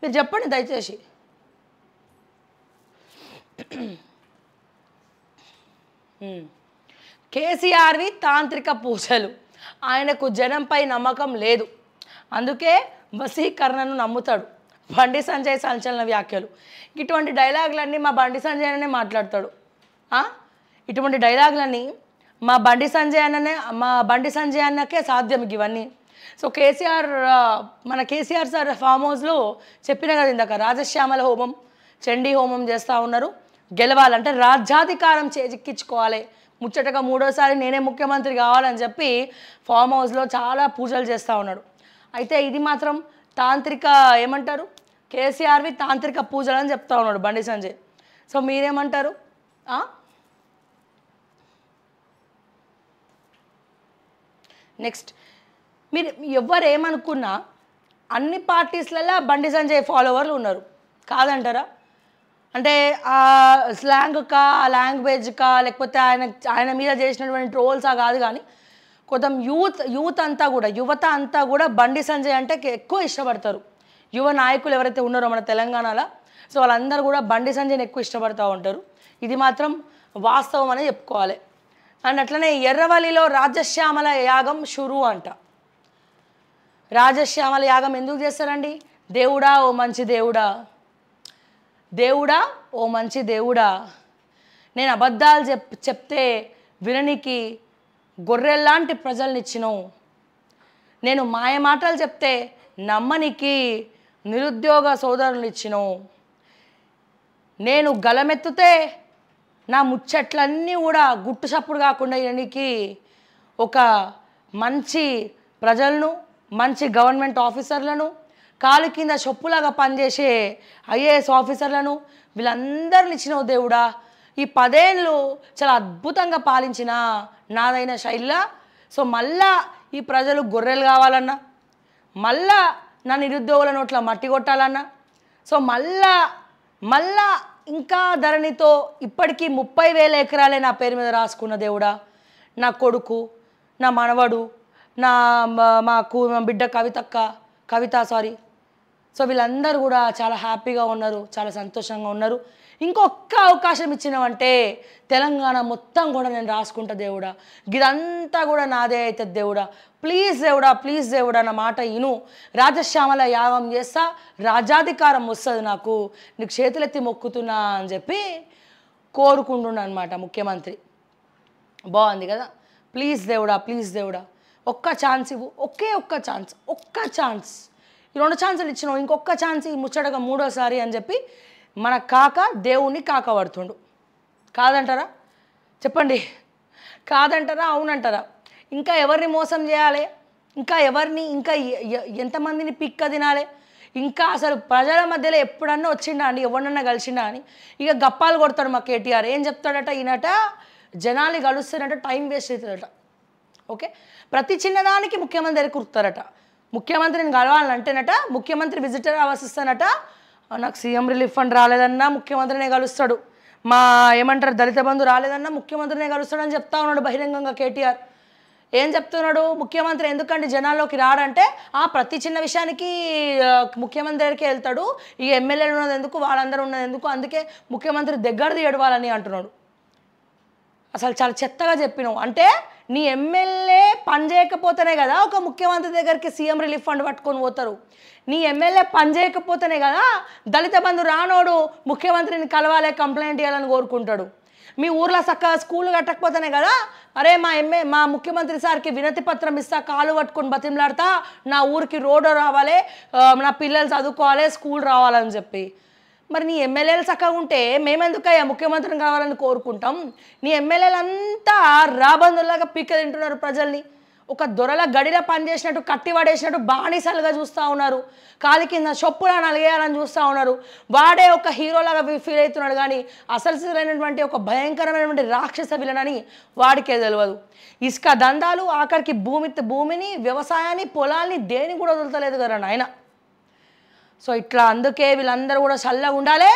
మీరు చెప్పండి దయచేసి కేసీఆర్వి తాంత్రిక పూజలు ఆయనకు జనంపై నమ్మకం లేదు అందుకే వసీకరణను నమ్ముతాడు బండి సంజయ్ సంచలన వ్యాఖ్యలు ఇటువంటి డైలాగులన్నీ మా బండి సంజయ్ అనే మాట్లాడతాడు ఇటువంటి డైలాగులన్నీ మా బండి సంజయ్ అన్ననే మా బండి సంజయ్ అన్నకే సాధ్యం ఇవన్నీ సో కేసీఆర్ మన కేసీఆర్ సార్ ఫామ్ హౌస్లో చెప్పిన కదా ఇందాక రాజశ్యామల హోమం చండీ హోమం చేస్తూ ఉన్నారు గెలవాలంటే రాజ్యాధికారం చేజిక్కించుకోవాలి ముచ్చటగా మూడోసారి నేనే ముఖ్యమంత్రి కావాలని చెప్పి ఫామ్ హౌస్లో చాలా పూజలు చేస్తూ ఉన్నాడు అయితే ఇది మాత్రం తాంత్రిక ఏమంటారు కేసీఆర్వి తాంత్రిక పూజలు అని చెప్తా ఉన్నాడు బండి సంజయ్ సో మీరేమంటారు నెక్స్ట్ మీరు ఎవరు ఏమనుకున్నా అన్ని పార్టీస్లలో బండి సంజయ్ ఫాలోవర్లు ఉన్నారు కాదంటారా అంటే ఆ స్లాంగ్కా ఆ కా లేకపోతే ఆయన ఆయన మీద చేసినటువంటి ట్రోల్సా కాదు కానీ కొంచెం యూత్ యూత్ అంతా కూడా యువత అంతా కూడా బండి సంజయ్ అంటే ఎక్కువ ఇష్టపడతారు యువ నాయకులు ఎవరైతే ఉన్నారో మన తెలంగాణలో సో వాళ్ళందరూ కూడా బండి సంజయ్ని ఎక్కువ ఇష్టపడుతూ ఉంటారు ఇది మాత్రం వాస్తవం అని చెప్పుకోవాలి అండ్ అట్లనే ఎర్రవల్లిలో రాజశ్యామల యాగం షురు అంట రాజశ్యామల యాగం ఎందుకు చేస్తారండి దేవుడా ఓ మంచి దేవుడా దేవుడా ఓ మంచి దేవుడా నేను అబద్ధాలు చెప్ చెప్తే విననికి గొర్రెల్లాంటి ప్రజలనిచ్చినవు నేను మాయ మాటలు చెప్తే నమ్మనికి నిరుద్యోగ సోదరులు ఇచ్చినవు నేను గలమెత్తితే నా ముచ్చట్లన్నీ కూడా గుట్టు చప్పుడు కాకుండా ఇనికి ఒక మంచి ప్రజలను మంచి గవర్నమెంట్ ఆఫీసర్లను కాలు కింద చొప్పులాగా పనిచేసే ఐఏఎస్ ఆఫీసర్లను వీళ్ళందరిని ఇచ్చిన దేవుడా ఈ పదేళ్ళు చాలా అద్భుతంగా పాలించిన నాదైన శైలిలా సో మళ్ళా ఈ ప్రజలు గొర్రెలు కావాలన్నా మళ్ళా నా నిరుద్యోగుల నోట్ల మట్టి కొట్టాలన్నా సో మళ్ళా మళ్ళా ఇంకా ధరణితో ఇప్పటికీ ముప్పై వేల ఎకరాలే నా పేరు మీద రాసుకున్న దేవుడా నా కొడుకు నా మనవడు నా మాకు మా బిడ్డ కవితక్క కవిత సారీ సో వీళ్ళందరూ కూడా చాలా హ్యాపీగా ఉన్నారు చాలా సంతోషంగా ఉన్నారు ఇంకొక అవకాశం ఇచ్చినామంటే తెలంగాణ మొత్తం కూడా నేను రాసుకుంటా దేవుడా గిదంతా కూడా నాదే అవుతుంది దేవుడా ప్లీజ్ దేవుడా ప్లీజ్ దేవుడా నా మాట ఇను రాజశ్యామల యాగం చేస్తా రాజాధికారం వస్తుంది నాకు నీకు చేతులెత్తి మొక్కుతున్నా అని చెప్పి కోరుకుంటున్నా అనమాట ముఖ్యమంత్రి బాగుంది కదా ప్లీజ్ దేవుడా ప్లీజ్ దేవుడా ఒక్క ఛాన్స్ ఇవ్వు ఒకే ఒక్క ఛాన్స్ ఒక్క ఛాన్స్ ఈ రెండు ఛాన్సులు ఇచ్చినావు ఇంకొక ఛాన్స్ ఈ ముచ్చటగా మూడోసారి అని చెప్పి మన కాక దేవుణ్ణి కాక పడుతుండు కాదంటారా చెప్పండి కాదంటారా అవునంటారా ఇంకా ఎవరిని మోసం చేయాలి ఇంకా ఎవరిని ఇంకా ఎంతమందిని పిక్క తినాలి ఇంకా అసలు ప్రజల మధ్యలో ఎప్పుడన్నా వచ్చిండా అండి ఎవరినన్నా కలిసిండా అని ఇక గప్పాలు కొడతాడు మా కేటీఆర్ ఏం చెప్తాడట ఈయనట జనాలు కలుస్తున్నట్టు టైం వేస్ట్ అవుతుందట ఓకే ప్రతి చిన్నదానికి ముఖ్యమంత్రి దగ్గర కుర్తారట ముఖ్యమంత్రిని కలవాలంటేనట ముఖ్యమంత్రి విజిటర్ ఆవాసిస్తానట నాకు సీఎం రిలీఫ్ ఫండ్ రాలేదన్నా ముఖ్యమంత్రినే కలుస్తాడు మా ఏమంటారు దళిత బంధు రాలేదన్నా ముఖ్యమంత్రినే కలుస్తాడని చెప్తా ఉన్నాడు బహిరంగంగా కేటీఆర్ ఏం చెప్తున్నాడు ముఖ్యమంత్రి ఎందుకంటే జనాల్లోకి రాడంటే ఆ ప్రతి చిన్న విషయానికి ముఖ్యమంత్రి దగ్గరికి వెళ్తాడు ఈ ఎమ్మెల్యేలు ఉన్నది ఎందుకు వాళ్ళందరూ ఉన్నది ఎందుకు అందుకే ముఖ్యమంత్రి దగ్గర తీయడు వాళ్ళని అంటున్నాడు అసలు చాలా చెత్తగా చెప్పినావు అంటే నీ ఎమ్మెల్యే పనిచేయకపోతేనే కదా ఒక ముఖ్యమంత్రి దగ్గరికి సీఎం రిలీఫ్ ఫండ్ పట్టుకొని పోతారు నీ ఎమ్మెల్యే పనిచేయకపోతేనే కదా దళిత బంధు రానోడు ముఖ్యమంత్రిని కలవాలి కంప్లైంట్ చేయాలని కోరుకుంటాడు మీ ఊర్లో చక్కగా స్కూల్ కట్టకపోతేనే కదా అరే మా ఎమ్మె మా ముఖ్యమంత్రి సార్కి వినతి పత్రం ఇస్తా కాలు పట్టుకొని బతిమలాడతా నా ఊరికి రోడ్డు రావాలి నా పిల్లలు చదువుకోవాలి స్కూల్ రావాలని చెప్పి మరి నీ ఎమ్మెల్యేలు చక్కగా ఉంటే మేమెందుకయ్యా ముఖ్యమంత్రిని కావాలని కోరుకుంటాం నీ ఎమ్మెల్యేలంతా రాబందులాగా పీక తింటున్నారు ప్రజల్ని ఒక దొరల గడిలో పనిచేసినట్టు కట్టి పడేసినట్టు బానిసలుగా చూస్తూ ఉన్నారు కాలి కింద చొప్పున నలిగేయాలని చూస్తూ ఉన్నారు వాడే ఒక హీరోలాగా ఫీల్ అవుతున్నాడు కానీ అసలు సిద్ధమైనటువంటి ఒక భయంకరమైనటువంటి రాక్షస విలనని వాడికే తెలియదు ఇసుక దందాలు ఆఖరికి భూమి భూమిని వ్యవసాయాన్ని పొలాల్ని దేని కూడా వదలతలేదు కదా నాయన సో ఇట్లా అందుకే వీళ్ళందరూ కూడా చల్లగా ఉండాలి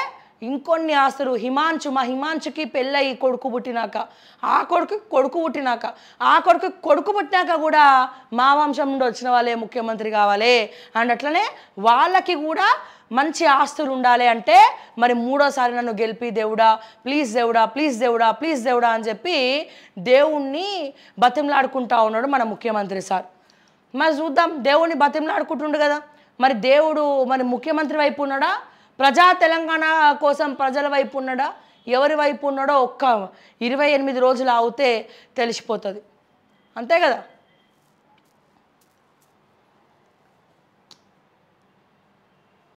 ఇంకొన్ని ఆస్తులు హిమాంచు మా హిమాంచుకి పెళ్ళయి కొడుకు పుట్టినాక ఆ కొడుకు కొడుకు పుట్టినాక ఆ కొడుకు కొడుకు పుట్టినాక కూడా మా వంశం నుండి వచ్చిన వాళ్ళే ముఖ్యమంత్రి కావాలి అండ్ అట్లనే వాళ్ళకి కూడా మంచి ఆస్తులు ఉండాలి అంటే మరి మూడోసారి నన్ను గెలిపి దేవుడా ప్లీజ్ దేవుడా ప్లీజ్ దేవుడా ప్లీజ్ దేవుడా అని చెప్పి దేవుణ్ణి బతిమలాడుకుంటా ఉన్నాడు మన ముఖ్యమంత్రి సార్ మరి చూద్దాం దేవుణ్ణి బతిమలాడుకుంటుండు కదా మరి దేవుడు మరి ముఖ్యమంత్రి వైపు ఉన్నాడా ప్రజా తెలంగాణ కోసం ప్రజల వైపు ఉన్నాడా ఎవరి వైపు ఉన్నాడో ఒక్క ఇరవై ఎనిమిది రోజులు ఆగితే తెలిసిపోతుంది అంతే కదా